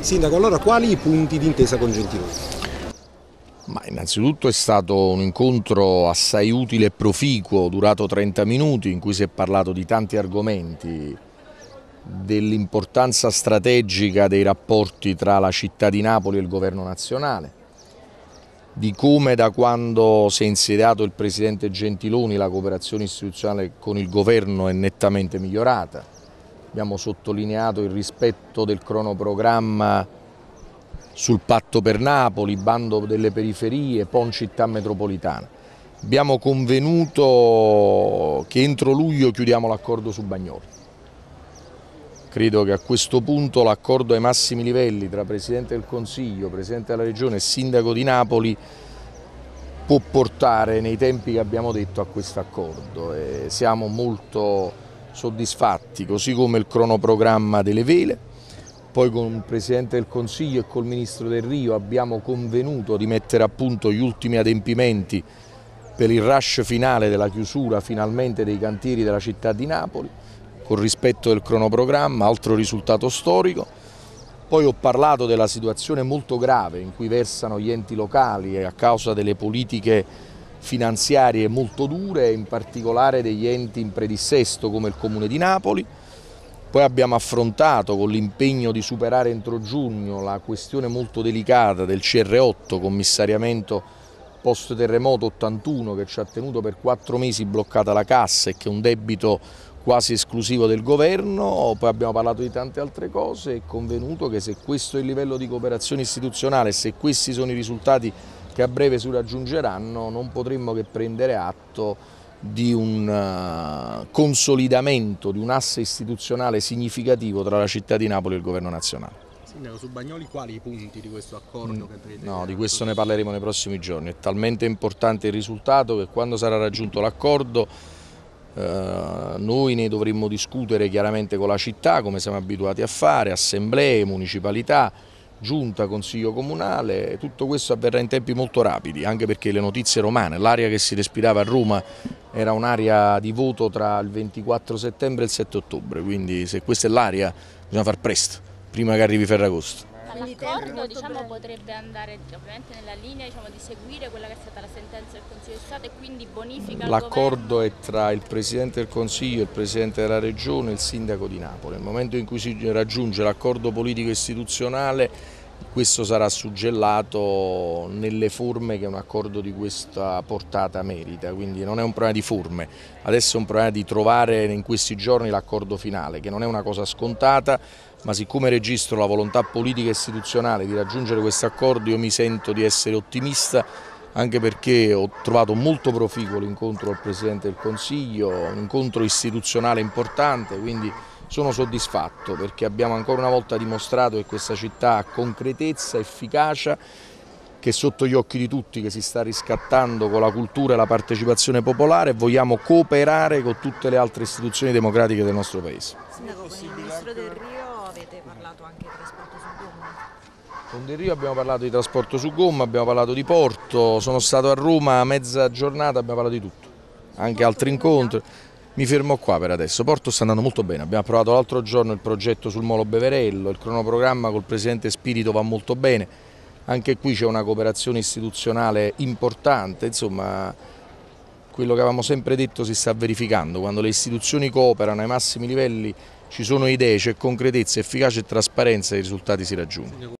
Sindaco, allora quali i punti di intesa con Gentiloni? Ma innanzitutto è stato un incontro assai utile e proficuo, durato 30 minuti, in cui si è parlato di tanti argomenti, dell'importanza strategica dei rapporti tra la città di Napoli e il governo nazionale, di come da quando si è insediato il presidente Gentiloni la cooperazione istituzionale con il governo è nettamente migliorata, abbiamo sottolineato il rispetto del cronoprogramma sul patto per Napoli, bando delle periferie, PON città metropolitana. Abbiamo convenuto che entro luglio chiudiamo l'accordo su Bagnoli. Credo che a questo punto l'accordo ai massimi livelli tra Presidente del Consiglio, Presidente della Regione e Sindaco di Napoli può portare nei tempi che abbiamo detto a questo accordo. Siamo molto soddisfatti, così come il cronoprogramma delle vele. Poi con il Presidente del Consiglio e col Ministro del Rio abbiamo convenuto di mettere a punto gli ultimi adempimenti per il rush finale della chiusura finalmente dei cantieri della città di Napoli, con rispetto del cronoprogramma, altro risultato storico. Poi ho parlato della situazione molto grave in cui versano gli enti locali a causa delle politiche finanziarie molto dure, in particolare degli enti in predissesto come il Comune di Napoli. Poi abbiamo affrontato con l'impegno di superare entro giugno la questione molto delicata del CR8, commissariamento post terremoto 81 che ci ha tenuto per quattro mesi bloccata la cassa e che è un debito quasi esclusivo del governo, poi abbiamo parlato di tante altre cose e convenuto che se questo è il livello di cooperazione istituzionale, se questi sono i risultati che a breve si raggiungeranno, non potremmo che prendere atto di un eh, consolidamento di un asse istituzionale significativo tra la città di Napoli e il governo nazionale. Sindaco, su Bagnoli quali i punti di questo accordo? no, di questo ne parleremo nei prossimi giorni. È talmente importante il risultato che quando sarà raggiunto l'accordo eh, noi ne dovremmo discutere chiaramente con la città, come siamo abituati a fare, assemblee, municipalità, giunta, consiglio comunale, tutto questo avverrà in tempi molto rapidi, anche perché le notizie romane, l'aria che si respirava a Roma era un'area di voto tra il 24 settembre e il 7 ottobre, quindi se questa è l'aria bisogna far presto, prima che arrivi Ferragosto l'accordo diciamo, potrebbe andare cioè, ovviamente nella linea diciamo, di seguire quella che è stata la sentenza del Consiglio di Stato e quindi bonifica L'accordo è tra il Presidente del Consiglio, il Presidente della Regione e il Sindaco di Napoli. Nel momento in cui si raggiunge l'accordo politico istituzionale questo sarà suggellato nelle forme che un accordo di questa portata merita, quindi non è un problema di forme, adesso è un problema di trovare in questi giorni l'accordo finale, che non è una cosa scontata, ma siccome registro la volontà politica e istituzionale di raggiungere questo accordo io mi sento di essere ottimista anche perché ho trovato molto proficuo l'incontro al Presidente del Consiglio, un incontro istituzionale importante, quindi sono soddisfatto perché abbiamo ancora una volta dimostrato che questa città ha concretezza, efficacia, che è sotto gli occhi di tutti, che si sta riscattando con la cultura e la partecipazione popolare e vogliamo cooperare con tutte le altre istituzioni democratiche del nostro Paese. Ministro parlato anche di trasporto su gomma? Con Del Rio abbiamo parlato di trasporto su gomma, abbiamo parlato di porto, sono stato a Roma mezza giornata, abbiamo parlato di tutto, anche altri incontri. Mi fermo qua per adesso, Porto sta andando molto bene, abbiamo approvato l'altro giorno il progetto sul Molo Beverello, il cronoprogramma col Presidente Spirito va molto bene, anche qui c'è una cooperazione istituzionale importante, insomma quello che avevamo sempre detto si sta verificando, quando le istituzioni cooperano ai massimi livelli ci sono idee, c'è concretezza, efficacia e trasparenza e i risultati si raggiungono.